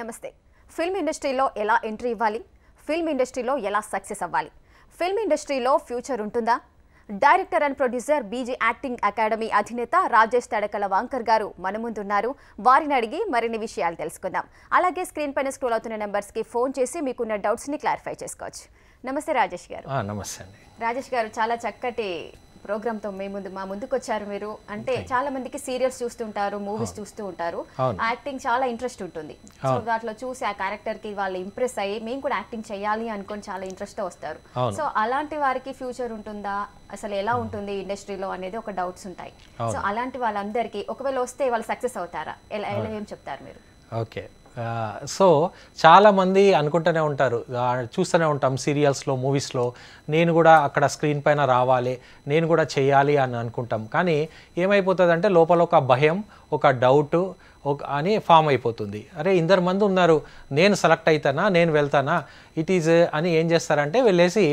నమస్తే ఫిల్మ్ ఇండస్ట్రీలో ఎలా ఎంట్రీ ఇవ్వాలి ఫిల్మ్ ఇండస్ట్రీలో ఎలా సక్సెస్ అవ్వాలి ఫిల్మ్ ఇండస్ట్రీలో ఫ్యూచర్ ఉంటుందా director and producer BG acting academy అధినేత రాజేష్ తడకల వాంకర్ గారు మన ముందున్నారు వారిని అడిగి మరిన్ని విషయాలు తెలుసుకుందాం అలాగే స్క్రీన్ పైన స్క్రోల్ అవుతున్న నెంబర్స్కి ఫోన్ చేసి మీకున్న డౌట్స్ని క్లారిఫై చేసుకోవచ్చు నమస్తే రాజేష్ గారు నమస్తే రాజేష్ గారు చాలా చక్కటి ప్రోగ్రామ్తో మీ ముందు మా ముందుకు వచ్చారు మీరు అంటే చాలా మందికి సీరియల్స్ చూస్తూ ఉంటారు మూవీస్ చూస్తూ ఉంటారు యాక్టింగ్ చాలా ఇంట్రెస్ట్ ఉంటుంది సో దాంట్లో చూసి ఆ క్యారెక్టర్ కి వాళ్ళు ఇంప్రెస్ అయ్యి మేము కూడా యాక్టింగ్ చేయాలి అనుకొని చాలా తో వస్తారు సో అలాంటి వారికి ఫ్యూచర్ ఉంటుందా అసలు ఎలా ఉంటుంది ఇండస్ట్రీలో అనేది ఒక డౌట్స్ ఉంటాయి సో అలాంటి వాళ్ళందరికీ ఒకవేళ వస్తే వాళ్ళు సక్సెస్ అవుతారా ఎలా ఎలా ఏం చెప్తారు మీరు ఓకే సో చాలామంది అనుకుంటూనే ఉంటారు చూస్తూనే ఉంటాం సీరియల్స్లో మూవీస్లో నేను కూడా అక్కడ స్క్రీన్ పైన రావాలి నేను కూడా చేయాలి అని అనుకుంటాం కానీ ఏమైపోతుందంటే లోపల ఒక భయం ఒక డౌట్ ఒక అని ఫామ్ అయిపోతుంది అరే ఇందరు మంది ఉన్నారు నేను సెలెక్ట్ అవుతానా నేను వెళ్తానా ఇట్ ఈజ్ అని ఏం చేస్తారంటే వెళ్ళేసి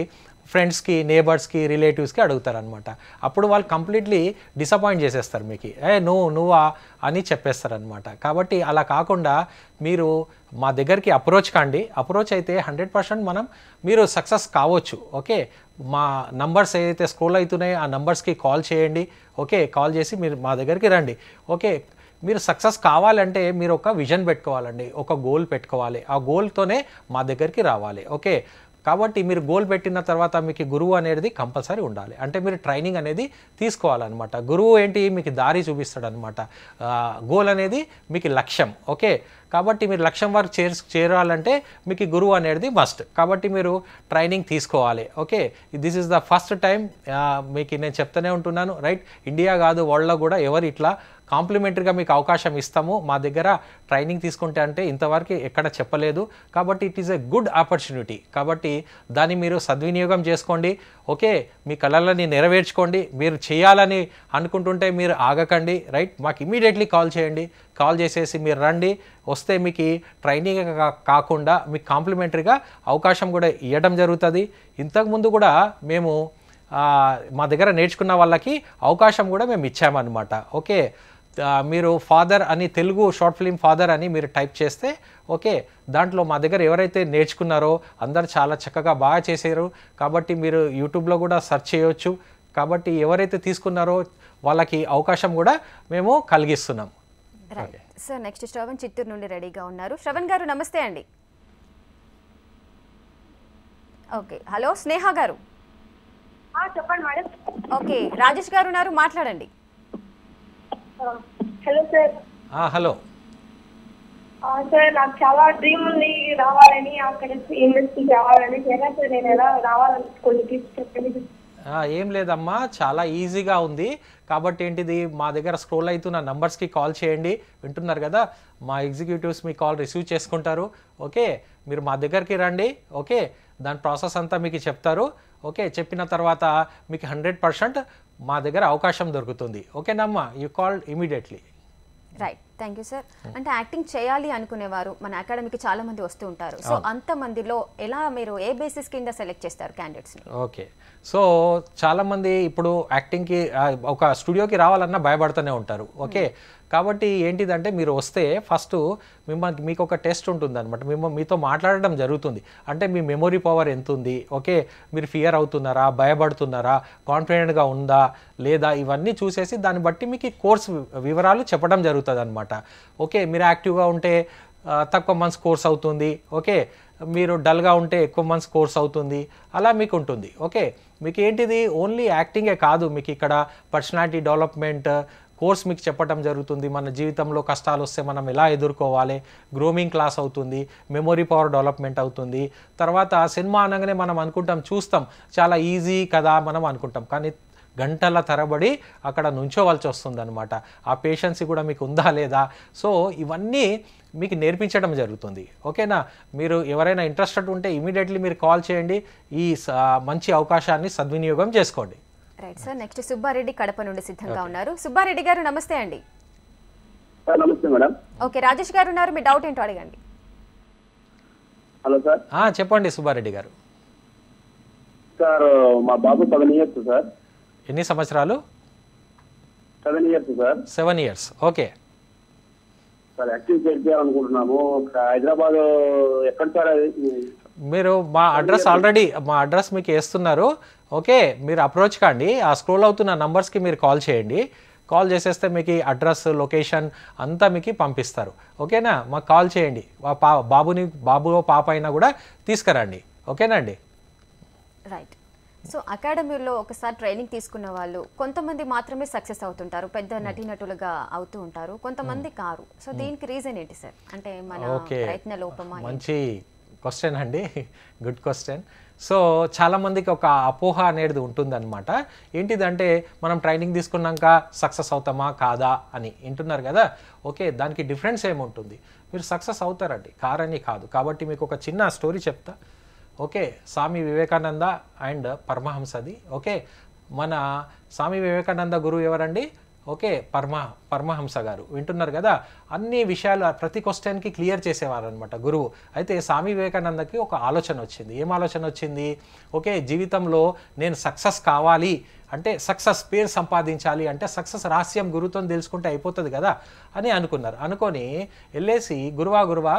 ఫ్రెండ్స్కి నేబర్స్కి రిలేటివ్స్కి అడుగుతారనమాట అప్పుడు వాళ్ళు కంప్లీట్లీ డిసప్పాయింట్ చేసేస్తారు మీకు ఏ నువ్వు నువ్వా అని చెప్పేస్తారనమాట కాబట్టి అలా కాకుండా మీరు మా దగ్గరికి అప్రోచ్ కండి అప్రోచ్ అయితే హండ్రెడ్ పర్సెంట్ మనం మీరు సక్సెస్ కావచ్చు ఓకే మా నంబర్స్ ఏదైతే స్క్రోల్ అవుతున్నాయో ఆ నంబర్స్కి కాల్ చేయండి ఓకే కాల్ చేసి మీరు మా దగ్గరికి రండి ఓకే మీరు సక్సెస్ కావాలంటే మీరు ఒక విజన్ పెట్టుకోవాలండి ఒక గోల్ పెట్టుకోవాలి ఆ గోల్తోనే మా దగ్గరికి రావాలి ఓకే కాబట్టి మీరు గోల్ పెట్టిన తర్వాత మీకు గురువు అనేది కంపల్సరీ ఉండాలి అంటే మీరు ట్రైనింగ్ అనేది తీసుకోవాలన్నమాట గురువు ఏంటి మీకు దారి చూపిస్తాడనమాట గోల్ అనేది మీకు లక్ష్యం ఓకే కాబట్టి మీరు లక్ష్యం వరకు చేర్ చేరాలంటే మీకు గురువు అనేది మస్ట్ కాబట్టి మీరు ట్రైనింగ్ తీసుకోవాలి okay this is the first time మీకు నేను చెప్తూనే ఉంటున్నాను రైట్ ఇండియా కాదు వరల్డ్లో కూడా ఎవరు ఇట్లా కాంప్లిమెంటరీగా మీకు అవకాశం ఇస్తాము మా దగ్గర ట్రైనింగ్ తీసుకుంటే అంటే ఇంతవరకు ఎక్కడ చెప్పలేదు కాబట్టి it is a good opportunity కాబట్టి దాన్ని మీరు సద్వినియోగం చేసుకోండి ఓకే మీ కళలని నెరవేర్చుకోండి మీరు చేయాలని అనుకుంటుంటే మీరు ఆగకండి రైట్ మాకు ఇమీడియట్లీ కాల్ చేయండి కాల్ చేసేసి మీరు రండి వస్తే మీకు ట్రైనింగ్ కాకుండా మీకు కాంప్లిమెంటరీగా అవకాశం కూడా ఇవ్వడం జరుగుతుంది ఇంతకుముందు కూడా మేము మా దగ్గర నేర్చుకున్న వాళ్ళకి అవకాశం కూడా మేము ఇచ్చామన్నమాట ఓకే మీరు ఫాదర్ అని తెలుగు షార్ట్ ఫిలిం ఫాదర్ అని మీరు టైప్ చేస్తే ఓకే దాంట్లో మా దగ్గర ఎవరైతే నేర్చుకున్నారో అందరు చాలా చక్కగా బాగా చేశారు కాబట్టి మీరు యూట్యూబ్లో కూడా సెర్చ్ చేయవచ్చు కాబట్టి ఎవరైతే తీసుకున్నారో వాళ్ళకి అవకాశం కూడా మేము కలిగిస్తున్నాం సార్ నెక్స్ట్ శ్రవణ్ చిత్తూరు నుండి రెడీగా ఉన్నారు శ్రవణ్ గారు నమస్తే అండి ఓకే హలో స్నేహ గారు చెప్పండి మేడం ఓకే రాజేష్ గారు ఉన్నారు మాట్లాడండి హలో సార్ హలో సార్ నాకు చాలా డ్రీమ్ ఉంది రావాలని అక్కడ ఇండస్ట్రీ రావాలని ఎలా సార్ నేను ఎలా ఏం లేదమ్మా చాలా ఈజీగా ఉంది కాబట్టి ఏంటిది మా దగ్గర స్క్రోల్ అవుతున్న నంబర్స్కి కాల్ చేయండి వింటున్నారు కదా మా ఎగ్జిక్యూటివ్స్ మీ కాల్ రిసీవ్ చేసుకుంటారు ఓకే మీరు మా దగ్గరికి రండి ఓకే దాని ప్రాసెస్ అంతా మీకు చెప్తారు ఓకే చెప్పిన తర్వాత మీకు హండ్రెడ్ పర్సెంట్ మా దగ్గర అవకాశం దొరుకుతుంది ఓకేనమ్మా you call immediately right thank you sir అంటే యాక్టింగ్ చేయాలి అనుకునేవారు మన అకాడమీకి చాలా మంది వస్తూ ఉంటారు సో అంతమందిలో ఎలా మీరు ఏ బేసిస్ కింద సెలెక్ట్ చేస్తారు క్యాండిడేట్స్ ఓకే సో చాలా మంది ఇప్పుడు యాక్టింగ్కి ఒక స్టూడియోకి రావాలన్నా భయపడుతూనే ఉంటారు ఓకే hmm. కాబట్టి ఏంటిదంటే మీరు వస్తే ఫస్ట్ మిమ్మల్ని మీకు ఒక టెస్ట్ ఉంటుంది అనమాట మిమ్మల్ని మీతో మాట్లాడడం జరుగుతుంది అంటే మీ మెమొరీ పవర్ ఎంత ఉంది ఓకే మీరు ఫియర్ అవుతున్నారా భయపడుతున్నారా కాన్ఫిడెంట్గా ఉందా లేదా ఇవన్నీ చూసేసి దాన్ని బట్టి మీకు కోర్స్ వివరాలు చెప్పడం జరుగుతుంది అనమాట ఓకే మీరు యాక్టివ్గా ఉంటే తక్కువ మంత్స్ కోర్స్ అవుతుంది ఓకే మీరు డల్గా ఉంటే ఎక్కువ మంత్స్ కోర్స్ అవుతుంది అలా మీకు ఉంటుంది ఓకే మీకు ఏంటిది ఓన్లీ యాక్టింగే కాదు మీకు ఇక్కడ పర్సనాలిటీ డెవలప్మెంట్ కోర్స్ మీకు చెప్పడం జరుగుతుంది మన జీవితంలో కష్టాలు వస్తే మనం ఎలా ఎదుర్కోవాలి గ్రూమింగ్ క్లాస్ అవుతుంది మెమొరీ పవర్ డెవలప్మెంట్ అవుతుంది తర్వాత సినిమా అనగానే మనం అనుకుంటాం చూస్తాం చాలా ఈజీ కదా మనం అనుకుంటాం కానీ గంటల తరబడి అక్కడ నుంచోవలసి అనమాట ఆ పేషెన్సీ కూడా మీకు ఉందా లేదా సో ఇవన్నీ మీకు నేర్పించడం జరుగుతుంది ఓకేనా మీరు ఎవరైనా ఇంట్రెస్టెడ్ ఉంటే ఇమీడియట్లీ మీరు కాల్ చేయండి ఈ మంచి అవకాశాన్ని సద్వినియోగం చేసుకోండి right sir next Subbareddy Kadapa నుండి సిద్ధంగా ఉన్నారు సుబ్బారెడ్డి గారు నమస్తే అండి నమస్తే మేడం ఓకే రాజేష్ గారు ఉన్నారు మీ డౌట్ ఏంటో అడగండి హలో సార్ చెప్పండి సుబ్బారెడ్డి గారు సార్ మా బాబు సెవెన్ ఇయర్స్ సార్ ఎన్ని సంవత్సరాలు seven years sir seven years okay sir active చేయాలనుకుంటున్నాము హైదరాబాద్ ఎక్కడ సార్ మీరు మా అడ్రస్ ఆల్రెడీ మా అడ్రస్ మీకు వేస్తున్నారు ఓకే మీరు అప్రోచ్ కాండి ఆ స్క్రోల్ అవుతున్న నంబర్స్కి మీరు కాల్ చేయండి కాల్ చేసేస్తే మీకు అడ్రస్ లొకేషన్ అంతా మీకు పంపిస్తారు ఓకేనా మాకు కాల్ చేయండి పా బాబుని బాబు పాప అయినా కూడా తీసుకురండి ఓకేనా అండి రైట్ సో అకాడమీలో ఒకసారి ట్రైనింగ్ తీసుకున్న వాళ్ళు కొంతమంది మాత్రమే సక్సెస్ అవుతుంటారు పెద్ద hmm. నటీనటులుగా అవుతూ ఉంటారు కొంతమంది hmm. కారు సో hmm. దీనికి రీజన్ ఏంటి సార్ అంటే మన ప్రయత్న లోపమా మంచి క్వశ్చన్ అండి గుడ్ క్వశ్చన్ సో చాలామందికి ఒక అపోహ అనేది ఉంటుందన్నమాట ఏంటిదంటే మనం ట్రైనింగ్ తీసుకున్నాక సక్సెస్ అవుతామా కాదా అని వింటున్నారు కదా ఓకే దానికి డిఫరెన్స్ ఏముంటుంది మీరు సక్సెస్ అవుతారండి కారని కాదు కాబట్టి మీకు ఒక చిన్న స్టోరీ చెప్తా ఓకే స్వామి వివేకానంద అండ్ పరమహంసది ఓకే మన స్వామి వివేకానంద గురువు ఎవరండి ఓకే పరమ పరమహంస గారు వింటున్నారు కదా అన్ని విషయాలు ప్రతి క్వశ్చన్కి క్లియర్ చేసేవారు అనమాట గురువు అయితే స్వామి వివేకానందకి ఒక ఆలోచన వచ్చింది ఏం ఆలోచన వచ్చింది ఓకే జీవితంలో నేను సక్సెస్ కావాలి అంటే సక్సెస్ పేరు సంపాదించాలి అంటే సక్సెస్ రహస్యం గురువుతో తెలుసుకుంటే అయిపోతుంది కదా అని అనుకున్నారు అనుకొని వెళ్ళేసి గురువా గురువా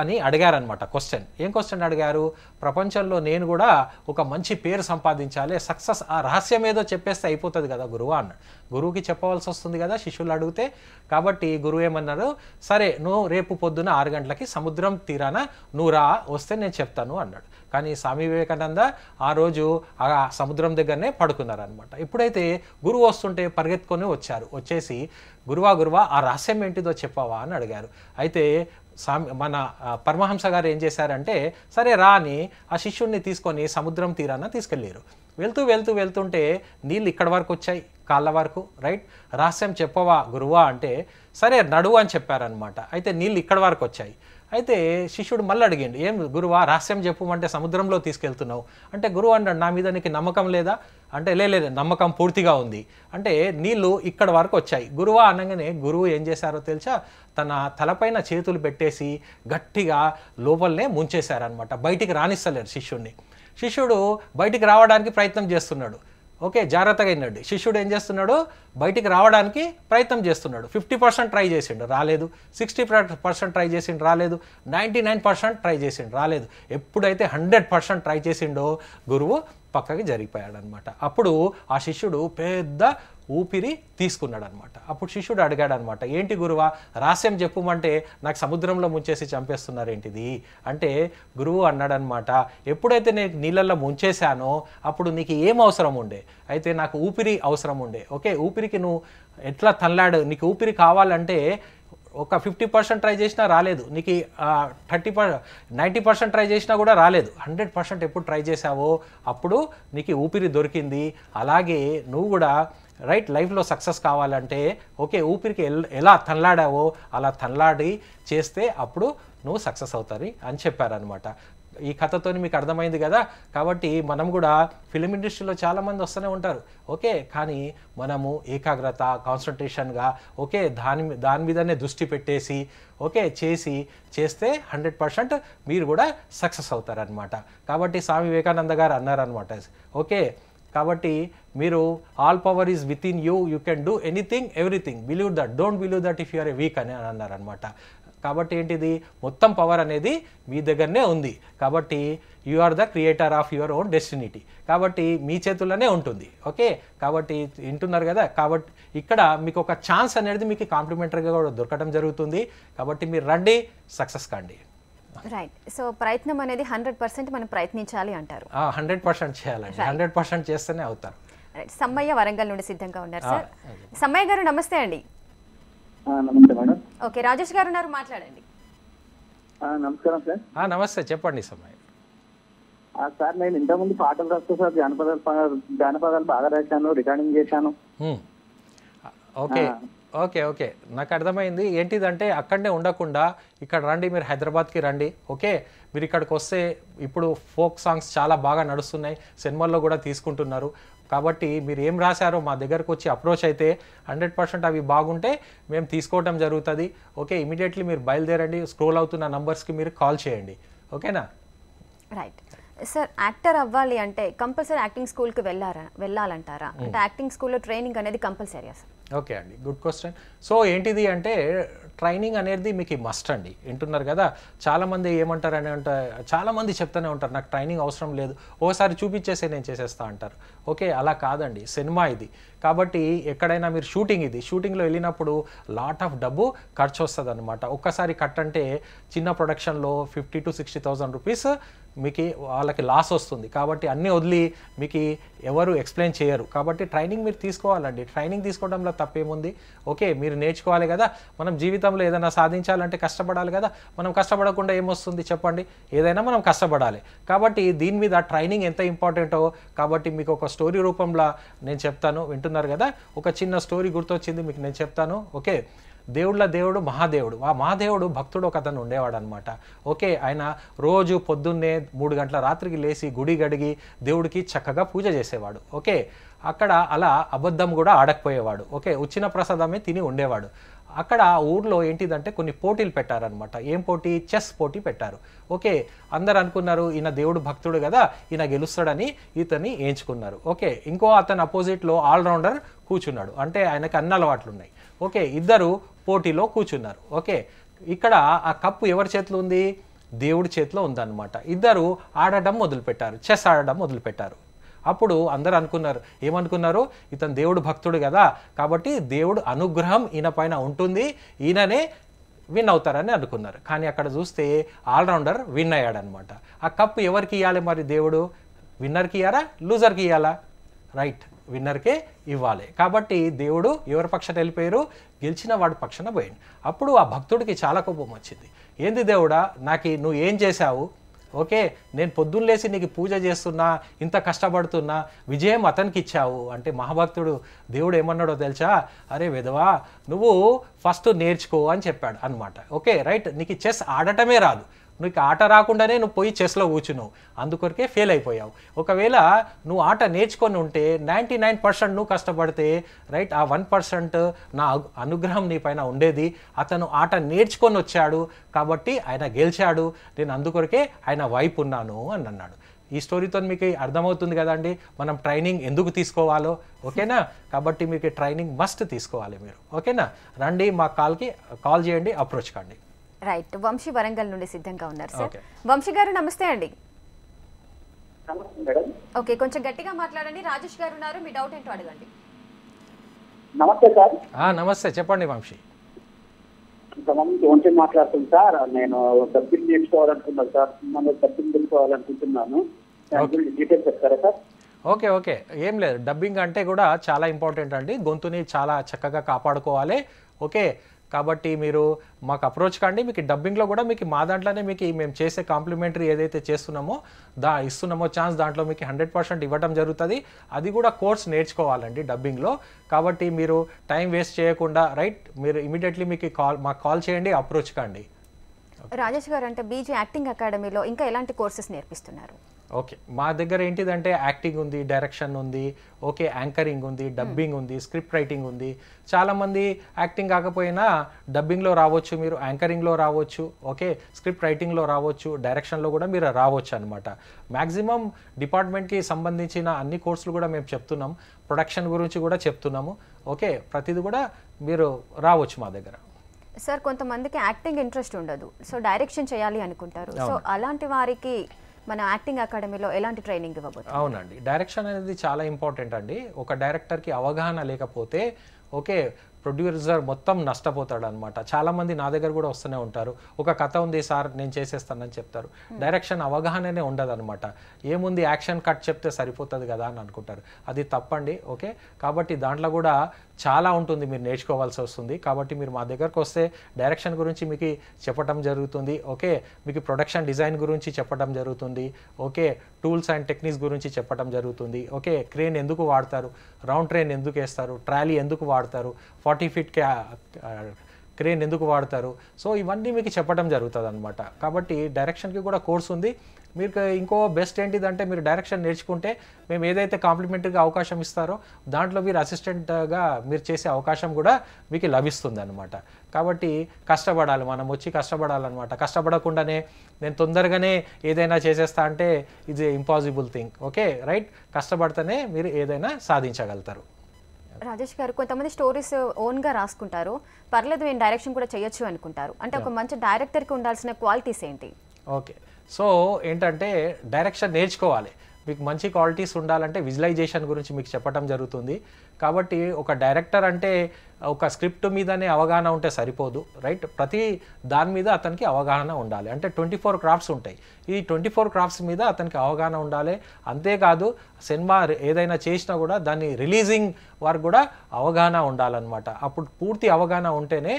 అని అడిగారనమాట క్వశ్చన్ ఏం క్వశ్చన్ అడిగారు ప్రపంచంలో నేను కూడా ఒక మంచి పేరు సంపాదించాలి సక్సెస్ ఆ రహస్యం ఏదో చెప్పేస్తే అయిపోతుంది కదా గురువు అన్నాడు గురువుకి చెప్పవలసి వస్తుంది కదా శిష్యులు అడిగితే కాబట్టి గురువు ఏమన్నారు సరే నువ్వు రేపు పొద్దున ఆరు గంటలకి సముద్రం తీరాన నువ్వు రా వస్తే నేను చెప్తాను అన్నాడు కానీ స్వామి వివేకానంద ఆ రోజు ఆ సముద్రం దగ్గరనే పడుకున్నారనమాట ఎప్పుడైతే గురువు వస్తుంటే పరిగెత్తుకొని వచ్చారు వచ్చేసి గురువా గురువా ఆ రహస్యం ఏంటిదో చెప్పావా అని అడిగారు అయితే సామి మన పరమహంస గారు ఏం చేశారంటే సరే రాని ఆ శిష్యుడిని తీసుకొని సముద్రం తీరాన తీసుకెళ్ళారు వెళ్తూ వెళ్తూ వెళ్తుంటే నీళ్ళు ఇక్కడ వరకు వచ్చాయి కాళ్ళ వరకు రైట్ రహస్యం చెప్పవా గురువా అంటే సరే నడువు అని చెప్పారనమాట అయితే నీళ్ళు ఇక్కడ వరకు వచ్చాయి అయితే శిష్యుడు మళ్ళీ అడిగిండు ఏం గురువా రహస్యం చెప్పమంటే సముద్రంలో తీసుకెళ్తున్నావు అంటే గురువు అన్నాడు నా మీద నీకు నమ్మకం లేదా అంటే లేదు నమ్మకం పూర్తిగా ఉంది అంటే నీళ్లు ఇక్కడ వరకు వచ్చాయి గురువా అనగానే గురువు ఏం చేశారో తెలుసా తన తలపైన చేతులు పెట్టేసి గట్టిగా లోపలనే ముంచేశారనమాట బయటికి రానిస్తలేరు శిష్యుడిని శిష్యుడు బయటికి రావడానికి ప్రయత్నం చేస్తున్నాడు ఓకే జాగ్రత్తగా అయినాడు శిష్యుడు ఏం చేస్తున్నాడు బయటికి రావడానికి ప్రయత్నం చేస్తున్నాడు ఫిఫ్టీ పర్సెంట్ ట్రై చేసిండు రాలేదు సిక్స్టీ పర్సెంట్ ట్రై చేసిండు రాలేదు నైంటీ నైన్ పర్సెంట్ ట్రై చేసిండు రాలేదు ఎప్పుడైతే హండ్రెడ్ పర్సెంట్ ట్రై చేసిండో గురువు పక్కకి జరిగిపోయాడు అనమాట అప్పుడు ఆ శిష్యుడు పెద్ద ఊపిరి తీసుకున్నాడు అనమాట అప్పుడు శిష్యుడు అడిగాడు అనమాట ఏంటి గురువా రహస్యం చెప్పుమంటే నాకు సముద్రంలో ముంచేసి చంపేస్తున్నారేంటిది అంటే గురువు అన్నాడనమాట ఎప్పుడైతే నేను నీళ్ళల్లో ముంచేశానో అప్పుడు నీకు ఏం అవసరం ఉండే అయితే నాకు ఊపిరి అవసరం ఉండే ఓకే ఊపిరికి నువ్వు ఎట్లా తల్లాడు నీకు ఊపిరి కావాలంటే ఒక ఫిఫ్టీ పర్సెంట్ ట్రై చేసినా రాలేదు నీకు thirty per ninety percent try చేసినా కూడా రాలేదు హండ్రెడ్ పర్సెంట్ ఎప్పుడు ట్రై చేసావో అప్పుడు నీకు ఊపిరి దొరికింది అలాగే నువ్వు కూడా రైట్ లైఫ్లో సక్సెస్ కావాలంటే ఓకే ఊపిరికి ఎలా తన్లాడావో అలా తన్లాడి చేస్తే అప్పుడు నువ్వు సక్సెస్ అవుతారు అని చెప్పారనమాట ఈ కథతో మీకు అర్థమైంది కదా కాబట్టి మనం కూడా ఫిలిం ఇండస్ట్రీలో చాలామంది వస్తూనే ఉంటారు ఓకే కానీ మనము ఏకాగ్రత కాన్సన్ట్రేషన్గా ఓకే దాని దాని మీదనే దృష్టి పెట్టేసి ఓకే చేసి చేస్తే హండ్రెడ్ పర్సెంట్ మీరు కూడా సక్సెస్ అవుతారనమాట కాబట్టి స్వామి వివేకానంద గారు అన్నారనమాట ఓకే కాబట్టి మీరు all power is within you you can do anything everything believe that don't believe that if you are a weak అని అన్నారనమాట కాబట్టి ఏంటిది మొత్తం పవర్ అనేది మీ దగ్గరనే ఉంది కాబట్టి you are the creator of your own destiny కాబట్టి మీ చేతుల్లోనే ఉంటుంది ఓకే కాబట్టి వింటున్నారు కదా కాబట్టి ఇక్కడ మీకు ఒక ఛాన్స్ అనేది మీకు కాంప్లిమెంటరీగా కూడా దొరకడం జరుగుతుంది కాబట్టి మీరు రండి సక్సెస్ కాండి రైట్ సో ప్రయత్నం అనేది హండ్రెడ్ పర్సెంట్ మనం ప్రయత్నించాలి అంటారు హండ్రెడ్ పర్సెంట్ చేయాలండి హండ్రెడ్ పర్సెంట్ చేస్తేనే అవుతారు సమ్మయ్య వరంగల్ నుండి సిద్ధంగా ఉన్నారు సార్ సమ్మయ్య గారు నమస్తే అండి ఓకే రాజేష్ గారు ఉన్నారు మాట్లాడండి నమస్కారం సార్ నమస్తే చెప్పండి సమ్మయ్య సార్ నేను ఇంతకుముందు పాటలు రాస్తా సార్ జానపదాలు జానపదాలు బాగా రాశాను రికార్డింగ్ చేశాను ఓకే ఓకే ఓకే నాకు అర్థమైంది ఏంటిదంటే అక్కడనే ఉండకుండా ఇక్కడ రండి మీరు హైదరాబాద్కి రండి ఓకే మీరు ఇక్కడికి వస్తే ఇప్పుడు ఫోక్ సాంగ్స్ చాలా బాగా నడుస్తున్నాయి సినిమాల్లో కూడా తీసుకుంటున్నారు కాబట్టి మీరు ఏం రాశారో మా దగ్గరకు వచ్చి అప్రోచ్ అయితే హండ్రెడ్ పర్సెంట్ అవి బాగుంటే మేము తీసుకోవటం జరుగుతుంది ఓకే ఇమీడియట్లీ మీరు బయలుదేరండి స్క్రోల్ అవుతున్న నంబర్స్కి మీరు కాల్ చేయండి ఓకేనా రైట్ సార్ యాక్టర్ అవ్వాలి అంటే కంపల్సరీ యాక్టింగ్ స్కూల్కి వెళ్ళారా వెళ్ళాలంటారా అంటే యాక్టింగ్ స్కూల్లో ట్రైనింగ్ అనేది కంపల్సరీ సార్ ఓకే అండి గుడ్ క్వశ్చన్ సో ఏంటిది అంటే ట్రైనింగ్ అనేది మీకు మస్ట్ అండి వింటున్నారు కదా చాలామంది ఏమంటారు అని అంటే చాలామంది చెప్తూనే ఉంటారు నాకు ట్రైనింగ్ అవసరం లేదు ఓసారి చూపించేసే నేను చేసేస్తా అంటారు ఓకే అలా కాదండి సినిమా ఇది కాబట్టి ఎక్కడైనా మీరు షూటింగ్ ఇది షూటింగ్లో వెళ్ళినప్పుడు లాట్ ఆఫ్ డబ్బు ఖర్చు వస్తుంది అనమాట ఒక్కసారి కట్ అంటే చిన్న ప్రొడక్షన్లో fifty to sixty thousand rupees మీకు వాళ్ళకి లాస్ వస్తుంది కాబట్టి అన్నీ వదిలి మీకు ఎవరు ఎక్స్ప్లెయిన్ చేయరు కాబట్టి ట్రైనింగ్ మీరు తీసుకోవాలండి ట్రైనింగ్ తీసుకోవడంలో తప్పేముంది ఓకే మీరు నేర్చుకోవాలి కదా మనం జీవితంలో ఏదైనా సాధించాలంటే కష్టపడాలి కదా మనం కష్టపడకుండా ఏమొస్తుంది చెప్పండి ఏదైనా మనం కష్టపడాలి కాబట్టి దీని మీద ట్రైనింగ్ ఎంత ఇంపార్టెంటో కాబట్టి మీకు ఒక స్టోరీ రూపంలో నేను చెప్తాను వింటున్నారు కదా ఒక చిన్న స్టోరీ గుర్తొచ్చింది మీకు నేను చెప్తాను ఓకే దేవుళ్ళ దేవుడు మహాదేవుడు ఆ మహాదేవుడు భక్తుడు ఒక అతను ఉండేవాడు అనమాట ఓకే ఆయన రోజు పొద్దున్నే మూడు గంటల రాత్రికి లేచి గుడి గడిగి దేవుడికి చక్కగా పూజ చేసేవాడు ఓకే అక్కడ అలా అబద్ధం కూడా ఆడకపోయేవాడు ఓకే ఉచ్చిన ప్రసాదమే తిని ఉండేవాడు అక్కడ ఊర్లో ఏంటిదంటే కొన్ని పోటీలు పెట్టారనమాట ఏం పోటీ చెస్ పోటీ పెట్టారు ఓకే అందరు అనుకున్నారు ఈయన దేవుడు భక్తుడు కదా ఈయన గెలుస్తాడని ఈతని ఎంచుకున్నారు ఓకే ఇంకో అతను అపోజిట్లో ఆల్రౌండర్ కూర్చున్నాడు అంటే ఆయనకు అన్ని అలవాట్లు ఉన్నాయి ఓకే ఇద్దరు పోటీలో కూర్చున్నారు ఓకే ఇక్కడ ఆ కప్పు ఎవరి చేతిలో ఉంది దేవుడి చేతిలో ఉందన్నమాట ఇద్దరు ఆడడం మొదలుపెట్టారు చెస్ ఆడడం మొదలుపెట్టారు అప్పుడు అందరు అనుకున్నారు ఏమనుకున్నారు ఇతను దేవుడు భక్తుడు కదా కాబట్టి దేవుడు అనుగ్రహం ఈయన పైన ఉంటుంది ఈయననే విన్ అవుతారని అనుకున్నారు కానీ అక్కడ చూస్తే ఆల్రౌండర్ విన్ అయ్యాడనమాట ఆ కప్పు ఎవరికి ఇవ్వాలి మరి దేవుడు విన్నర్కి ఇయ్యారా లూజర్కి ఇవ్వాలా రైట్ విన్నర్కే ఇవ్వాలి కాబట్టి దేవుడు ఎవరి పక్షన వెళ్ళిపోయారు గెలిచిన వాడి పక్షన పోయింది అప్పుడు ఆ భక్తుడికి చాలా కోపం వచ్చింది ఏంది దేవుడా నాకు నువ్వు ఏం చేశావు ఓకే నేను పొద్దున్న లేచి నీకు పూజ చేస్తున్నా ఇంత కష్టపడుతున్నా విజయం అతనికి ఇచ్చావు అంటే మహాభక్తుడు దేవుడు ఏమన్నాడో తెలుసా అరే విధవా నువ్వు ఫస్ట్ నేర్చుకో అని చెప్పాడు అనమాట ఓకే రైట్ నీకు చెస్ ఆడటమే రాదు నువ్వు ఇక ఆట రాకుండానే నువ్వు పోయి చెస్లో కూర్చున్నావు అందుకొరకే ఫెయిల్ అయిపోయావు ఒకవేళ నువ్వు ఆట నేర్చుకొని ఉంటే నైంటీ నైన్ పర్సెంట్ నువ్వు కష్టపడితే రైట్ ఆ వన్ పర్సెంట్ నా అనుగ్రహం నీ పైన ఉండేది అతను ఆట నేర్చుకొని వచ్చాడు కాబట్టి ఆయన గెలిచాడు నేను అందుకొరకే ఆయన వైపు ఉన్నాను అని అన్నాడు ఈ స్టోరీతో మీకు అర్థమవుతుంది కదండి మనం ట్రైనింగ్ ఎందుకు తీసుకోవాలో ఓకేనా కాబట్టి మీకు ట్రైనింగ్ మస్ట్ తీసుకోవాలి మీరు ఓకేనా రండి మా కాల్కి కాల్ చేయండి అప్రోచ్ కండి రైట్ వంశీ వరంగల్ నుండి సిద్ధంగా ఉన్నారు సార్ వంశీ గారు నమస్తే అండి ఓకే కొంచెం గట్టిగా మాట్లాడండి రాజేష్ గారు ఉన్నారు మీ డౌట్ ఏంటో అడగండి నమస్తే సార్ నమస్తే చెప్పండి వంశీ ఇంతమంది మాట్లాడుతుంది సార్ నేను డబ్బులు నేర్చుకోవాలనుకున్నాను సార్ మనం డబ్బులు తెలుసుకోవాలనుకుంటున్నాను డీటెయిల్స్ చెప్తారా సార్ ఓకే ఓకే ఏం లేదు డబ్బింగ్ అంటే కూడా చాలా ఇంపార్టెంట్ అండి గొంతుని చాలా చక్కగా కాపాడుకోవాలి ఓకే కాబట్టి మీరు మాకు అప్రోచ్ కండి మీకు డబ్బింగ్లో కూడా మీకు మా దాంట్లోనే మీకు మేము చేసే కాంప్లిమెంటరీ ఏదైతే చేస్తున్నామో దా ఇస్తున్నామో ఛాన్స్ దాంట్లో మీకు హండ్రెడ్ పర్సెంట్ ఇవ్వడం జరుగుతుంది అది కూడా కోర్స్ నేర్చుకోవాలండి డబ్బింగ్లో కాబట్టి మీరు టైం వేస్ట్ చేయకుండా రైట్ మీరు ఇమీడియట్లీ మీకు కాల్ మాకు కాల్ చేయండి అప్రోచ్ కండి రాజేష్ గారు అంటే బీజీ యాక్టింగ్ అకాడమీలో ఇంకా ఎలాంటి కోర్సెస్ నేర్పిస్తున్నారు ఓకే మా దగ్గర ఏంటిదంటే యాక్టింగ్ ఉంది డైరెక్షన్ ఉంది ఓకే యాంకరింగ్ ఉంది hmm. డబ్బింగ్ ఉంది స్క్రిప్ట్ రైటింగ్ ఉంది చాలామంది యాక్టింగ్ కాకపోయినా డబ్బింగ్లో రావచ్చు మీరు యాంకరింగ్లో రావచ్చు ఓకే స్క్రిప్ట్ రైటింగ్లో రావచ్చు డైరెక్షన్లో కూడా మీరు రావచ్చు అనమాట మ్యాక్సిమం డిపార్ట్మెంట్కి సంబంధించిన అన్ని కోర్సులు కూడా మేము చెప్తున్నాం ప్రొడక్షన్ గురించి కూడా చెప్తున్నాము ఓకే ప్రతిది కూడా మీరు రావచ్చు మా దగ్గర సార్ కొంతమందికి యాక్టింగ్ ఇంట్రెస్ట్ ఉండదు సో డైరెక్షన్ చేయాలి అనుకుంటారు సో అలాంటి వారికి మన యాక్టింగ్ అకాడమీలో ఎలాంటి ట్రైనింగ్ ఇవ్వబోతుంది అవునండి డైరెక్షన్ అనేది చాలా ఇంపార్టెంట్ అండి ఒక డైరెక్టర్కి అవగాహన లేకపోతే ఓకే ప్రొడ్యూసర్ మొత్తం నష్టపోతాడు అనమాట చాలామంది నా దగ్గర కూడా వస్తూనే ఉంటారు ఒక కథ ఉంది సార్ నేను చేసేస్తానని చెప్తారు డైరెక్షన్ అవగాహననే ఉండదు అనమాట ఏముంది యాక్షన్ కట్ చెప్తే సరిపోతుంది కదా అని అనుకుంటారు అది తప్పండి ఓకే కాబట్టి దాంట్లో కూడా చాలా ఉంటుంది మీరు నేర్చుకోవాల్సి వస్తుంది కాబట్టి మీరు మా దగ్గరకు వస్తే డైరెక్షన్ గురించి మీకు చెప్పడం జరుగుతుంది ఓకే మీకు ప్రొడక్షన్ డిజైన్ గురించి చెప్పడం జరుగుతుంది ఓకే టూల్స్ అండ్ టెక్నిక్స్ గురించి చెప్పడం జరుగుతుంది ఓకే క్రేన్ ఎందుకు వాడతారు రౌండ్ ట్రైన్ ఎందుకు వేస్తారు ట్రాలీ ఎందుకు వాడతారు ఫార్టీ ఫీట్ క్రేన్ ఎందుకు వాడతారు సో ఇవన్నీ మీకు చెప్పడం జరుగుతుంది అనమాట కాబట్టి డైరెక్షన్కి కూడా కోర్స్ ఉంది మీరు ఇంకో బెస్ట్ ఏంటిదంటే మీరు డైరెక్షన్ నేర్చుకుంటే మేము ఏదైతే కాంప్లిమెంటరీగా అవకాశం ఇస్తారో దాంట్లో మీరు అసిస్టెంట్గా మీరు చేసే అవకాశం కూడా మీకు లభిస్తుంది అనమాట కాబట్టి కష్టపడాలి మనం వచ్చి కష్టపడాలన్నమాట కష్టపడకుండానే నేను తొందరగానే ఏదైనా చేసేస్తా అంటే ఇది ఇంపాసిబుల్ థింగ్ ఓకే రైట్ కష్టపడితేనే మీరు ఏదైనా సాధించగలుగుతారు రాజేష్ గారు కొంతమంది స్టోరీస్ ఓన్గా రాసుకుంటారు పర్లేదు నేను డైరెక్షన్ కూడా చేయొచ్చు అనుకుంటారు అంటే ఒక మంచి డైరెక్టర్కి ఉండాల్సిన క్వాలిటీస్ ఏంటి ఓకే సో ఏంటంటే డైరెక్షన్ నేర్చుకోవాలి మీకు మంచి క్వాలిటీస్ ఉండాలంటే విజువలైజేషన్ గురించి మీకు చెప్పడం జరుగుతుంది కాబట్టి ఒక డైరెక్టర్ అంటే ఒక స్క్రిప్ట్ మీదనే అవగాహన ఉంటే సరిపోదు రైట్ ప్రతి దాని మీద అతనికి అవగాహన ఉండాలి అంటే ట్వంటీ ఫోర్ క్రాఫ్ట్స్ ఉంటాయి ఈ ట్వంటీ ఫోర్ క్రాఫ్ట్స్ మీద అతనికి అవగాహన ఉండాలి అంతేకాదు సినిమా ఏదైనా చేసినా కూడా దాన్ని రిలీజింగ్ వారు కూడా అవగాహన ఉండాలన్నమాట అప్పుడు పూర్తి అవగాహన ఉంటేనే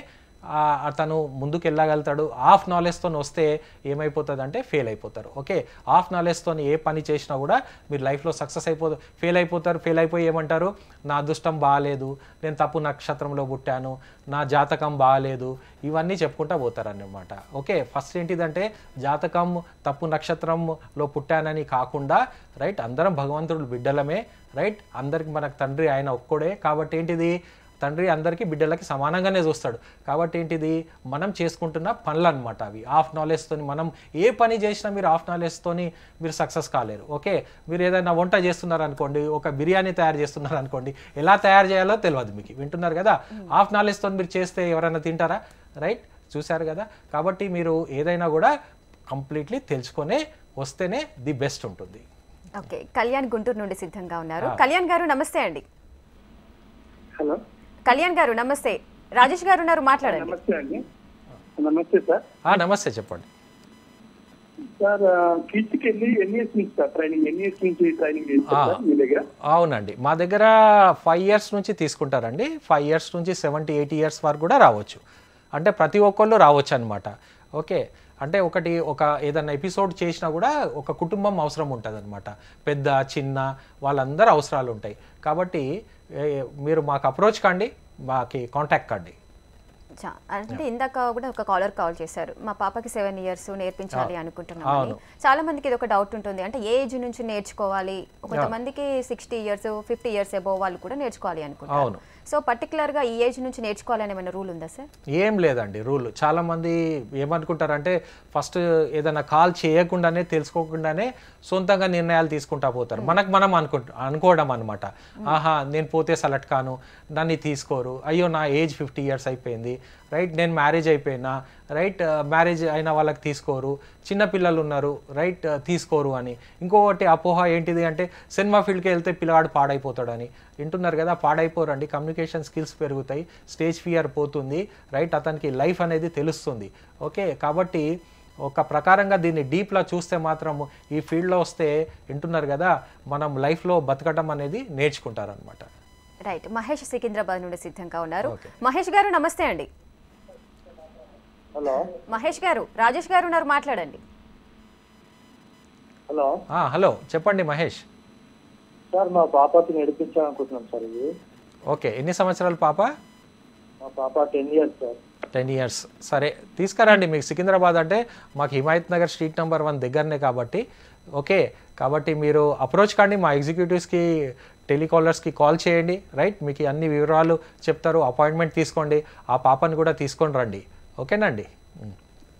తను ముందుకు వెళ్ళగలుగుతాడు హాఫ్ నాలెడ్జ్తో వస్తే ఏమైపోతుంది అంటే ఫెయిల్ అయిపోతారు ఓకే హాఫ్ నాలెడ్జ్తో ఏ పని చేసినా కూడా మీరు లైఫ్లో సక్సెస్ అయిపో ఫెయిల్ అయిపోతారు ఫెయిల్ అయిపోయి ఏమంటారు నా అదృష్టం బాగాలేదు నేను తప్పు నక్షత్రంలో పుట్టాను నా జాతకం బాగాలేదు ఇవన్నీ చెప్పుకుంటా పోతారన్నమాట ఓకే ఫస్ట్ ఏంటిదంటే జాతకం తప్పు నక్షత్రంలో పుట్టానని కాకుండా రైట్ అందరం భగవంతుడు బిడ్డలమే రైట్ అందరికి మనకు తండ్రి ఆయన ఒక్కడే కాబట్టి ఏంటిది తండ్రి అందరికీ బిడ్డలకి సమానంగానే చూస్తాడు కాబట్టి ఏంటిది మనం చేసుకుంటున్న పనులు అనమాట అవి హాఫ్ నాలెడ్జ్తో మనం ఏ పని చేసినా మీరు హాఫ్ నాలెడ్జ్తో మీరు సక్సెస్ కాలేరు ఓకే మీరు ఏదైనా వంట చేస్తున్నారు అనుకోండి ఒక బిర్యానీ తయారు చేస్తున్నారు అనుకోండి ఎలా తయారు చేయాలో తెలియదు మీకు వింటున్నారు కదా హాఫ్ hmm. నాలెడ్జ్తో మీరు చేస్తే ఎవరైనా తింటారా రైట్ చూశారు కదా కాబట్టి మీరు ఏదైనా కూడా కంప్లీట్లీ తెలుసుకొనే వస్తేనే ది బెస్ట్ ఉంటుంది ఓకే కళ్యాణ్ గుంటూరు నుండి సిద్ధంగా ఉన్నారు కళ్యాణ్ గారు నమస్తే అండి హలో కళ్యాణ్ గారు నమస్తే రాజేష్ గారు ఉన్నారు మాట్లాడండి నమస్తే అండి నమస్తే సార్ నమస్తే చెప్పండి సార్ కిడ్స్కి ఎన్ఎస్ నుంచి సార్ ట్రైనింగ్ ఎన్ఎస్ నుంచి ట్రైనింగ్ మీ దగ్గర అవునండి మా దగ్గర ఫైవ్ ఇయర్స్ నుంచి తీసుకుంటారండి ఫైవ్ ఇయర్స్ నుంచి సెవెంటీ ఎయిటీ ఇయర్స్ వరకు కూడా రావచ్చు అంటే ప్రతి ఒక్కళ్ళు రావచ్చు అనమాట ఓకే అంటే ఒకటి ఒక ఏదైనా ఎపిసోడ్ చేసినా కూడా ఒక కుటుంబం అవసరం ఉంటుంది అనమాట పెద్ద చిన్న వాళ్ళందరూ అవసరాలు ఉంటాయి కాబట్టి మీరు మాకు అప్రోచ్ కండి మాకు కాంటాక్ట్ కండి నేర్పించా అంటే ఇందాక కూడా ఒక కాలర్ కాల్ చేశారు మా పాపకి సెవెన్ ఇయర్స్ నేర్పించాలి అనుకుంటున్నాను చాలా మందికి ఇది ఒక డౌట్ ఉంటుంది అంటే ఏజ్ నుంచి నేర్చుకోవాలి కొంతమందికి sixty years fifty years above వాళ్ళు కూడా నేర్చుకోవాలి అనుకుంటున్నారు సో పర్టికులర్గా ఈ ఏజ్ నుంచి నేర్చుకోవాలని ఏమైనా రూల్ ఉందా సార్ ఏం లేదండి రూల్ చాలా మంది ఏమనుకుంటారంటే ఫస్ట్ ఏదైనా కాల్ చేయకుండానే తెలుసుకోకుండానే సొంతంగా నిర్ణయాలు తీసుకుంటా పోతారు hmm. మనకు మనం అనుకుంటు అనుకోవడం అనమాట hmm. ఆహా నేను పోతే సెలెక్ట్ కాను నన్ను తీసుకోరు అయ్యో నా ఏజ్ ఫిఫ్టీ ఇయర్స్ అయిపోయింది రైట్ నేను మ్యారేజ్ అయిపోయినా రైట్ మ్యారేజ్ అయిన వాళ్ళకి తీసుకోరు చిన్న పిల్లలు ఉన్నారు రైట్ తీసుకోరు అని ఇంకొకటి అపోహ ఏంటిది అంటే సినిమా ఫీల్డ్కి వెళ్తే పిల్లవాడు పాడైపోతాడని వింటున్నారు కదా పాడైపోరండి కమ్యూనికేషన్ స్కిల్స్ పెరుగుతాయి స్టేజ్ ఫియర్ పోతుంది రైట్ అతనికి లైఫ్ అనేది తెలుస్తుంది ఓకే కాబట్టి ఒక ప్రకారంగా దీన్ని డీప్లా చూస్తే మాత్రం ఈ ఫీల్డ్లో వస్తే వింటున్నారు కదా మనం లైఫ్లో బతకడం అనేది నేర్చుకుంటారనమాట రైట్ మహేష్ సికింద్రాబాద్ నుండి సిద్ధంగా ఉన్నారు మహేష్ గారు నమస్తే అండి హలో మహేష్ గారు రాజేష్ గారు ఉన్నారు మాట్లాడండి హలో హలో చెప్పండి మహేష్ సార్ మా పాపకి నడిపించాలనుకుంటున్నాం సార్ ఇది ఓకే ఎన్ని సంవత్సరాలు పాప మా పాప ten years sir ten years సరే తీసుకురండి మీకు సికింద్రాబాద్ అంటే మాకు Himayat Nagar street number one దగ్గరనే కాబట్టి ఓకే కాబట్టి మీరు అప్రోచ్ కానీ మా ఎగ్జిక్యూటివ్స్కి టెలికాలర్స్కి కాల్ చేయండి రైట్ మీకు అన్ని వివరాలు చెప్తారు అపాయింట్మెంట్ తీసుకోండి ఆ పాపని కూడా తీసుకొని రండి ఓకేనండి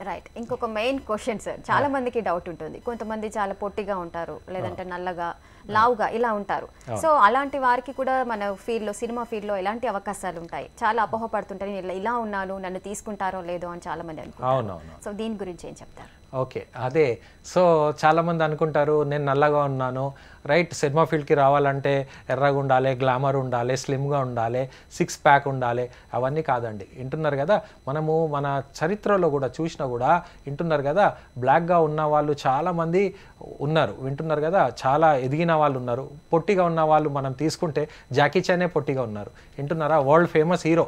రైట్ hmm. ఇంకొక మెయిన్ క్వశ్చన్ సార్ చాలా మందికి డౌట్ ఉంటుంది కొంతమంది చాలా పొట్టిగా ఉంటారు లేదంటే నల్లగా లావుగా ఇలా ఉంటారు సో అలాంటి వారికి కూడా మన ఫీల్డ్లో సినిమా ఫీల్డ్లో ఎలాంటి అవకాశాలు ఉంటాయి చాలా అపోహపడుతుంటారు ఇలా ఇలా ఉన్నాను నన్ను తీసుకుంటారో లేదో అని చాలా మంది అనుకుంటారు సో దీని గురించి ఏం చెప్తారు ఓకే అదే సో చాలామంది అనుకుంటారు నేను నల్లగా ఉన్నాను రైట్ సినిమా ఫీల్డ్కి రావాలంటే ఎర్రగా ఉండాలి గ్లామర్ ఉండాలి స్లిమ్గా ఉండాలి సిక్స్ ప్యాక్ ఉండాలి అవన్నీ కాదండి వింటున్నారు కదా మనము మన చరిత్రలో కూడా చూసినా కూడా వింటున్నారు కదా బ్లాక్గా ఉన్న వాళ్ళు చాలామంది ఉన్నారు వింటున్నారు కదా చాలా ఎదిగిన వాళ్ళు ఉన్నారు పొట్టిగా ఉన్న వాళ్ళు మనం తీసుకుంటే జాకీ చానే పొట్టిగా ఉన్నారు వింటున్నారా వరల్డ్ ఫేమస్ హీరో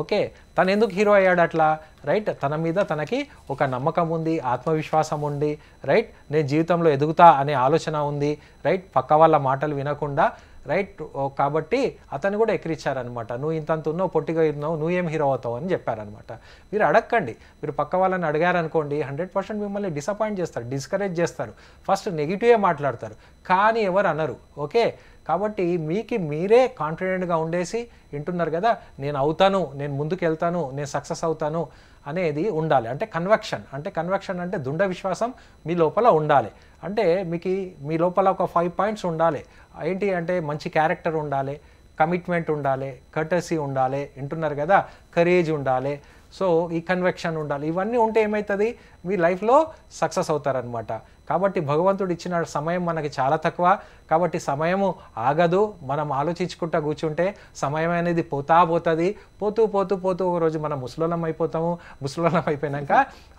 ఓకే తను ఎందుకు హీరో అయ్యాడు అట్లా రైట్ తన మీద తనకి ఒక నమ్మకం ఉంది ఆత్మవిశ్వాసం ఉంది రైట్ నేను జీవితంలో ఎదుగుతా అనే ఆలోచన ఉంది రైట్ పక్క వాళ్ళ మాటలు వినకుండా రైట్ కాబట్టి అతను కూడా ఎక్కిరిచ్చారనమాట నువ్వు ఇంతంత ఉన్నావు పొట్టిగా ఉన్నావు నువ్వేం హీరో అవుతావు అని చెప్పారనమాట మీరు అడగండి మీరు పక్క వాళ్ళని అడిగారనుకోండి హండ్రెడ్ పర్సెంట్ మిమ్మల్ని డిసప్పాయింట్ చేస్తారు డిస్కరేజ్ చేస్తారు ఫస్ట్ నెగిటివే మాట్లాడతారు కానీ ఎవరు అనరు ఓకే కాబట్టి మీకు మీరే కాన్ఫిడెంట్గా ఉండేసి వింటున్నారు కదా నేను అవుతాను నేను ముందుకు వెళ్తాను నేను సక్సెస్ అవుతాను అనేది ఉండాలి అంటే కన్వెక్షన్ అంటే కన్వెక్షన్ అంటే దుండ విశ్వాసం మీ లోపల ఉండాలి అంటే మీకు మీ లోపల ఒక ఫైవ్ పాయింట్స్ ఉండాలి ఏంటి అంటే మంచి క్యారెక్టర్ ఉండాలి కమిట్మెంట్ ఉండాలి కటసీ ఉండాలి వింటున్నారు కదా కరేజ్ ఉండాలి సో ఈ కన్వెక్షన్ ఉండాలి ఇవన్నీ ఉంటే ఏమవుతుంది మీ లైఫ్లో సక్సెస్ అవుతారనమాట కాబట్టి భగవంతుడు ఇచ్చిన సమయం మనకి చాలా తక్కువ కాబట్టి సమయము ఆగదు మనం ఆలోచించుకుంటా కూర్చుంటే సమయం అనేది పోతా పోతుంది పోతూ పోతూ పోతూ రోజు మనం ముసలోళం అయిపోతాము ముసలోళం అయిపోయినాక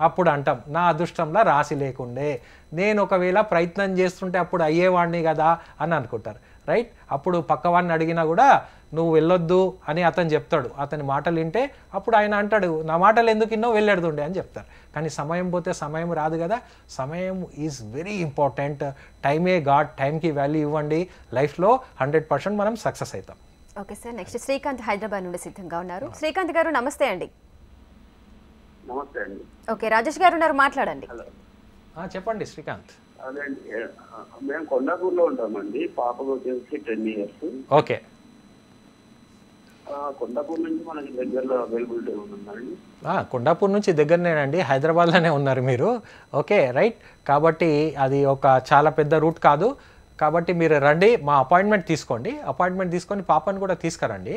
అప్పుడు అంటాం నా అదృష్టంలో రాసి లేకుండే నేను ఒకవేళ ప్రయత్నం చేస్తుంటే అప్పుడు అయ్యేవాడిని కదా అని అనుకుంటారు రైట్ అప్పుడు పక్కవాడిని అడిగినా కూడా నువ్వు వెళ్ళొద్దు అని అతను చెప్తాడు అతని మాటలు వింటే అప్పుడు ఆయన అంటాడు నా మాటలు ఎందుకు ఇన్నో ఉండే అని చెప్తారు కానీ సమయం పోతే సమయం రాదు కదా సమయం ఈజ్ వెరీ ఇంపార్టెంట్ టైమే గాడ్ టైంకి వాల్యూ ఇవ్వండి లైఫ్లో హండ్రెడ్ పర్సెంట్ మనం సక్సెస్ అవుతాం okay sir next Srikanth Hyderabad నుండి సిద్ధంగా ఉన్నారు శ్రీకాంత్ గారు నమస్తే అండి నమస్తే అండి ఓకే రాజేష్ గారు ఉన్నారు మాట్లాడండి చెప్పండి శ్రీకాంత్ అదే మేము కొండాపూర్లో ఉంటామండి పాపకు వచ్చేసి టెన్ ఇయర్స్ ఓకే కొండాపూర్ నుంచి దగ్గరనే అండి హైదరాబాద్లోనే ఉన్నారు మీరు ఓకే రైట్ కాబట్టి అది ఒక చాలా పెద్ద రూట్ కాదు కాబట్టి మీరు రండి మా అపాయింట్మెంట్ తీసుకోండి అపాయింట్మెంట్ తీసుకొని పాపని కూడా తీసుకురండి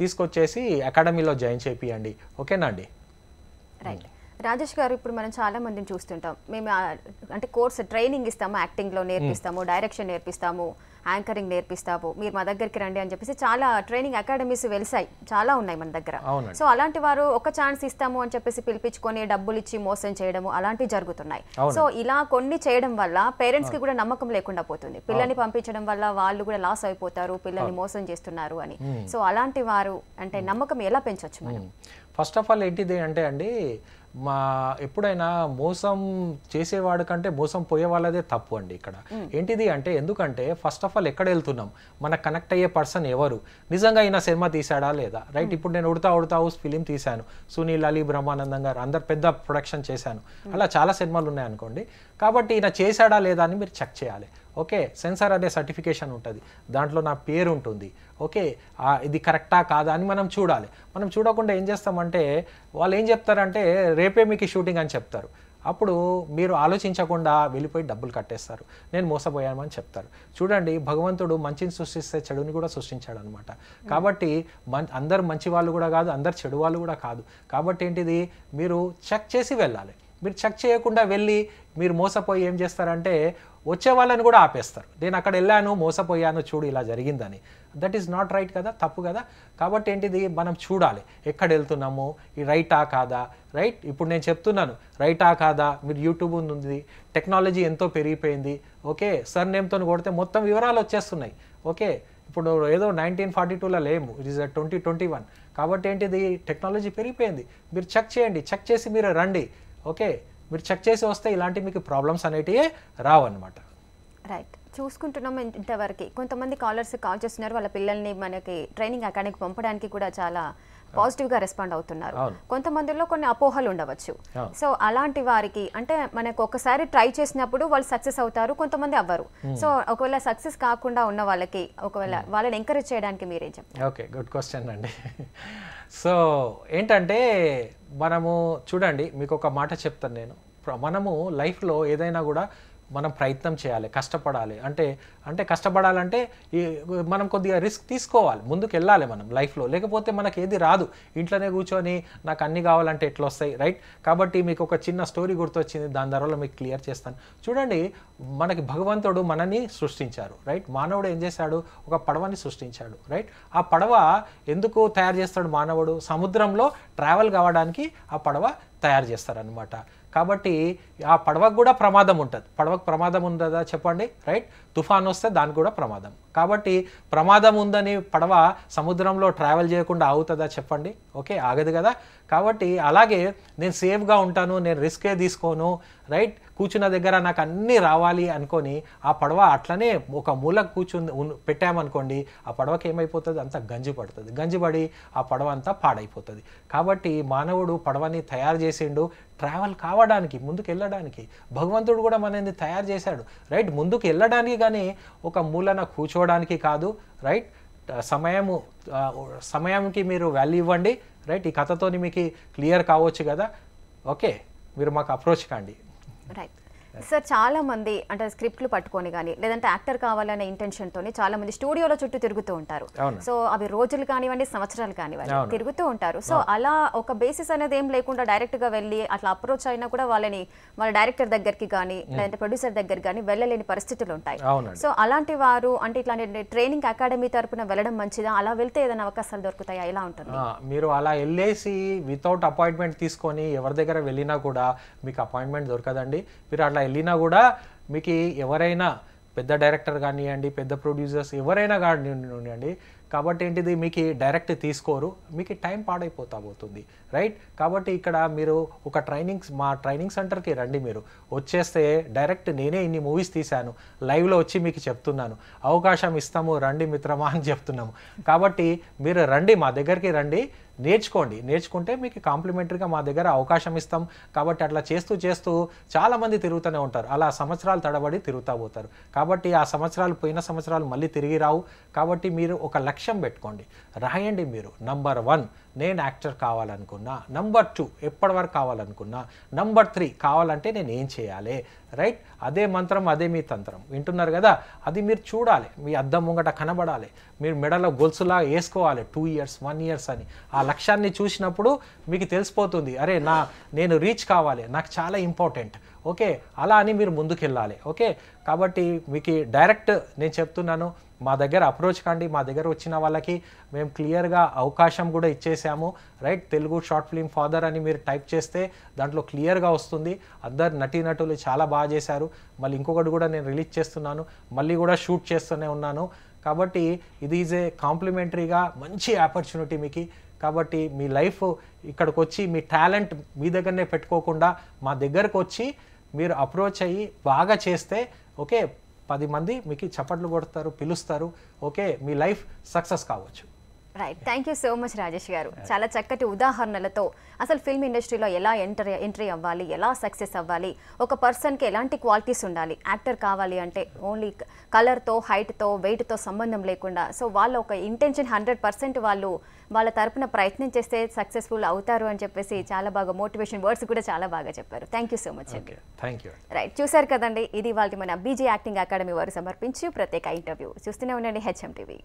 తీసుకొచ్చేసి అకాడమీలో జాయిన్ చేపియండి ఓకేనా అండి రైట్ రాజేష్ గారు ఇప్పుడు మనం చాలా మందిని చూస్తుంటాం మేము అంటే కోర్స్ ట్రైనింగ్ ఇస్తాము యాక్టింగ్లో నేర్పిస్తాము డైరెక్షన్ నేర్పిస్తాము యాంకరింగ్ నేర్పిస్తాము మీరు మా దగ్గరికి రండి అని చెప్పేసి చాలా ట్రైనింగ్ అకాడమీస్ వెలిసాయి చాలా ఉన్నాయి మన దగ్గర సో అలాంటి వారు ఒక ఛాన్స్ ఇస్తాము అని చెప్పేసి పిలిపించుకొని డబ్బులు ఇచ్చి మోసం చేయడము అలాంటివి జరుగుతున్నాయి సో ఇలా కొన్ని చేయడం వల్ల పేరెంట్స్ కి కూడా నమ్మకం లేకుండా పోతుంది పిల్లల్ని పంపించడం వల్ల వాళ్ళు కూడా లాస్ అయిపోతారు పిల్లల్ని మోసం చేస్తున్నారు అని సో అలాంటి వారు అంటే నమ్మకం ఎలా పెంచవచ్చు మనం ఫస్ట్ ఆఫ్ ఆల్ ఏంటిది అంటే అండి మా ఎప్పుడైనా మోసం చేసేవాడు కంటే మోసం పోయే వాళ్ళదే తప్పు అండి ఇక్కడ ఏంటిది అంటే ఎందుకంటే ఫస్ట్ ఆఫ్ ఆల్ ఎక్కడ వెళ్తున్నాం మనకు కనెక్ట్ అయ్యే పర్సన్ ఎవరు నిజంగా ఈయన సినిమా తీసాడా లేదా రైట్ ఇప్పుడు నేను ఉడతా ఉడతా హౌస్ ఫిలిం తీశాను సునీల్ అలీ బ్రహ్మానందం గారు అందరు పెద్ద ప్రొడక్షన్ చేశాను అలా చాలా సినిమాలు ఉన్నాయనుకోండి కాబట్టి ఈయన చేశాడా లేదా అని మీరు చెక్ చేయాలి ఓకే సెన్సార్ అనే సర్టిఫికేషన్ ఉంటుంది దాంట్లో నా పేరు ఉంటుంది ఓకే ఇది కరెక్టా కాదా అని మనం చూడాలి మనం చూడకుండా ఏం చేస్తామంటే వాళ్ళు ఏం చెప్తారంటే రేపే మీకు షూటింగ్ అని చెప్తారు అప్పుడు మీరు ఆలోచించకుండా వెళ్ళిపోయి డబ్బులు కట్టేస్తారు నేను మోసపోయాను అని చెప్తారు చూడండి భగవంతుడు మంచిని సృష్టిస్తే చెడుని కూడా సృష్టించాడు అనమాట కాబట్టి మన్ అందరు మంచి వాళ్ళు కూడా కాదు అందరు చెడు వాళ్ళు కూడా కాదు కాబట్టి ఏంటిది మీరు చెక్ చేసి వెళ్ళాలి మీరు చెక్ చేయకుండా వెళ్ళి మీరు మోసపోయి ఏం చేస్తారంటే వచ్చే వాళ్ళని కూడా ఆపేస్తారు నేను అక్కడ వెళ్ళాను మోసపోయాను చూడు ఇలా జరిగిందని దట్ ఈస్ నాట్ రైట్ కదా తప్పు కదా కాబట్టి ఏంటిది మనం చూడాలి ఎక్కడ వెళ్తున్నాము ఈ రైటా కాదా రైట్ ఇప్పుడు నేను చెప్తున్నాను రైటా కాదా మీరు యూట్యూబ్ ఉంది టెక్నాలజీ ఎంతో పెరిగిపోయింది ఓకే సర్ నేమ్తో కొడితే మొత్తం వివరాలు వచ్చేస్తున్నాయి ఓకే ఇప్పుడు ఏదో నైన్టీన్ ఫార్టీ టూలో లేము it is twenty twenty one కాబట్టి ఏంటిది టెక్నాలజీ పెరిగిపోయింది మీరు చెక్ చేయండి చెక్ చేసి మీరు రండి ఓకే మీరు చెక్ చేసి వస్తే ఇలాంటి మీకు ప్రాబ్లమ్స్ అనేటివి రావు అనమాట రైట్ చూసుకుంటున్నాం ఇంతవరకు కొంతమంది కాలర్స్ కాల్ చేస్తున్నారు వాళ్ళ పిల్లల్ని మనకి ట్రైనింగ్ అకాడమీకి పంపడానికి కూడా చాలా పాజిటివ్ గా రెస్పాండ్ అవుతున్నారు కొంతమందిలో కొన్ని అపోహలు ఉండవచ్చు సో అలాంటి వారికి అంటే మనకు ఒకసారి ట్రై చేసినప్పుడు వాళ్ళు సక్సెస్ అవుతారు కొంతమంది అవ్వరు సో ఒకవేళ సక్సెస్ కాకుండా ఉన్న వాళ్ళకి ఒకవేళ వాళ్ళని ఎంకరేజ్ చేయడానికి మీరేం చెప్తారు ఓకే గుడ్ క్వశ్చన్ అండి సో ఏంటంటే మనము చూడండి మీకు ఒక మాట చెప్తాను నేను మనము లైఫ్లో ఏదైనా కూడా మనం ప్రయత్నం చేయాలి కష్టపడాలి అంటే అంటే కష్టపడాలంటే మనం కొద్దిగా రిస్క్ తీసుకోవాలి ముందుకు వెళ్ళాలి మనం లైఫ్లో లేకపోతే మనకి ఏది రాదు ఇంట్లోనే కూర్చొని నాకు అన్ని కావాలంటే ఎట్లా వస్తాయి రైట్ కాబట్టి మీకు ఒక చిన్న స్టోరీ గుర్తొచ్చింది దాని ధరలో మీకు క్లియర్ చేస్తాను చూడండి మనకి భగవంతుడు మనని సృష్టించారు రైట్ మానవుడు ఏం చేశాడు ఒక పడవని సృష్టించాడు రైట్ ఆ పడవ ఎందుకు తయారు చేస్తాడు మానవుడు సముద్రంలో ట్రావెల్ కావడానికి ఆ పడవ తయారు చేస్తారనమాట కాబట్టి ఆ పడవకు కూడా ప్రమాదం ఉంటుంది పడవకు ప్రమాదం ఉందా చెప్పండి రైట్ తుఫాన్ వస్తే దానికి కూడా ప్రమాదం కాబట్టి ప్రమాదం ఉందని పడవ సముద్రంలో ట్రావెల్ చేయకుండా అవుతుందా చెప్పండి ఓకే ఆగదు కదా కాబట్టి అలాగే నేను సేఫ్గా ఉంటాను నేను రిస్కే తీసుకోను రైట్ కూర్చున్న దగ్గర నాకు అన్నీ రావాలి అనుకొని ఆ పడవ అట్లనే ఒక మూల కూర్చుని పెట్టామనుకోండి ఆ పడవకి ఏమైపోతుంది అంత గంజి పడుతుంది గంజి పడి ఆ పడవ అంతా పాడైపోతుంది కాబట్టి మానవుడు పడవని తయారు చేసిండు ట్రావెల్ కావడానికి ముందుకు వెళ్ళడానికి భగవంతుడు కూడా మనని తయారు చేశాడు రైట్ ముందుకు వెళ్ళడానికి కానీ ఒక మూలన కూర్చోవడానికి కాదు రైట్ సమయము సమయంకి మీరు వాల్యూ ఇవ్వండి రైట్ ఈ కథతో మీకు క్లియర్ కావచ్చు కదా ఓకే మీరు మాకు అప్రోచ్ కాండి రైట్ సార్ చాలా మంది అంటే స్క్రిప్ట్లు పట్టుకొని కానీ లేదంటే యాక్టర్ కావాలనే ఇంటెన్షన్ తోని చాలా మంది స్టూడియోలో చుట్టూ తిరుగుతూ ఉంటారు సో అవి రోజులు కానివ్వండి సంవత్సరాలు కానివ్వండి తిరుగుతూ ఉంటారు సో అలా ఒక బేసిస్ అనేది ఏం లేకుండా డైరెక్ట్ గా వెళ్ళి అట్లా అప్రోచ్ అయినా కూడా వాళ్ళని వాళ్ళ డైరెక్టర్ దగ్గరికి కానీ hmm. లేదంటే ప్రొడ్యూసర్ దగ్గర కానీ వెళ్ళలేని పరిస్థితులు ఉంటాయి సో అలాంటి వారు అంటే ఇట్లాంటి ట్రైనింగ్ అకాడమీ తరపున వెళ్ళడం మంచిదా అలా వెళ్తే ఏదైనా అవకాశాలు దొరుకుతాయా ఎలా ఉంటుంది మీరు అలా వెళ్ళేసి వితౌట్ అపాయింట్మెంట్ తీసుకొని ఎవరి దగ్గర వెళ్ళినా కూడా మీకు అపాయింట్మెంట్ దొరకదండి మీరు అట్లా వెళ్ళినా కూడా మీకు ఎవరైనా పెద్ద డైరెక్టర్ కానివ్వండి పెద్ద ప్రొడ్యూసర్స్ ఎవరైనా కానివ్వండి కాబట్టి ఏంటిది మీకు డైరెక్ట్ తీసుకోరు మీకు టైం పాడైపోతా పోతుంది రైట్ కాబట్టి ఇక్కడ మీరు ఒక ట్రైనింగ్స్ మా ట్రైనింగ్ సెంటర్కి రండి మీరు వచ్చేస్తే డైరెక్ట్ నేనే ఇన్ని మూవీస్ తీశాను లైవ్లో వచ్చి మీకు చెప్తున్నాను అవకాశం ఇస్తాము రండి మిత్రమా అని చెప్తున్నాము కాబట్టి మీరు రండి మా దగ్గరికి రండి నేర్చుకోండి నేర్చుకుంటే మీకు కాంప్లిమెంటరీగా మా దగ్గర అవకాశం ఇస్తాం కాబట్టి అట్లా చేస్తూ చేస్తూ చాలామంది తిరుగుతూనే ఉంటారు అలా సంవత్సరాలు తడబడి తిరుగుతూ పోతారు కాబట్టి ఆ సంవత్సరాలు పోయిన సంవత్సరాలు మళ్ళీ తిరిగి రావు కాబట్టి మీరు ఒక లక్ష్యం పెట్టుకోండి రాయండి మీరు నంబర్ వన్ నేను యాక్టర్ కావాలనుకున్నా నంబర్ టూ ఎప్పటి వరకు కావాలనుకున్నా నంబర్ త్రీ కావాలంటే నేను ఏం చేయాలి రైట్ అదే మంత్రం అదే మీ తంత్రం వింటున్నారు కదా అది మీరు చూడాలి మీ అద్దం ముంగట కనబడాలి మీరు మెడలో గొలుసులా వేసుకోవాలి టూ ఇయర్స్ వన్ ఇయర్స్ అని ఆ లక్ష్యాన్ని చూసినప్పుడు మీకు తెలిసిపోతుంది అరే నా నేను రీచ్ కావాలి నాకు చాలా ఇంపార్టెంట్ ఓకే అలా అని మీరు ముందుకెళ్ళాలి ఓకే కాబట్టి మీకు డైరెక్ట్ నేను చెప్తున్నాను మా దగ్గర అప్రోచ్ కండి మా దగ్గర వచ్చిన వాళ్ళకి మేము క్లియర్గా అవకాశం కూడా ఇచ్చేసాము right Telugu short film father అని మీరు టైప్ చేస్తే దాంట్లో క్లియర్గా వస్తుంది అందరు నటీనటులు చాలా బాగా చేశారు మళ్ళీ ఇంకొకటి కూడా నేను రిలీజ్ చేస్తున్నాను మళ్ళీ కూడా షూట్ చేస్తూనే ఉన్నాను కాబట్టి ఇది ఈజ్ ఏ కాంప్లిమెంటరీగా మంచి ఆపర్చునిటీ మీకు కాబట్టి మీ లైఫ్ ఇక్కడికి వచ్చి మీ టాలెంట్ మీ దగ్గరనే పెట్టుకోకుండా మా దగ్గరకు వచ్చి మీరు అప్రోచ్ అయ్యి బాగా చేస్తే ఓకే పది మంది మీకు చప్పట్లు కొడతారు పిలుస్తారు ఓకే మీ లైఫ్ సక్సెస్ కావచ్చు right thank you so much Rajesh garu చాలా చక్కటి ఉదాహరణలతో అసలు ఫిల్మ్ ఇండస్ట్రీలో ఎలా ఎంటర్ ఎంట్రీ అవ్వాలి ఎలా సక్సెస్ అవ్వాలి ఒక పర్సన్కి ఎలాంటి క్వాలిటీస్ ఉండాలి యాక్టర్ కావాలి అంటే ఓన్లీ కలర్తో హైట్తో వెయిట్తో సంబంధం లేకుండా సో వాళ్ళ ఒక ఇంటెన్షన్ హండ్రెడ్ పర్సెంట్ వాళ్ళు వాళ్ళ తరపున ప్రయత్నం చేస్తే సక్సెస్ఫుల్ అవుతారు అని చెప్పేసి చాలా బాగా మోటివేషన్ వర్డ్స్ కూడా చాలా బాగా చెప్పారు thank you so much thank right చూసారు కదండి ఇది వాళ్ళకి మన బీజే యాక్టింగ్ అకాడమీ వారు సమర్పించి ప్రత్యేక ఇంటర్వ్యూ చూస్తూనే ఉండండి హెచ్ఎం టీవీ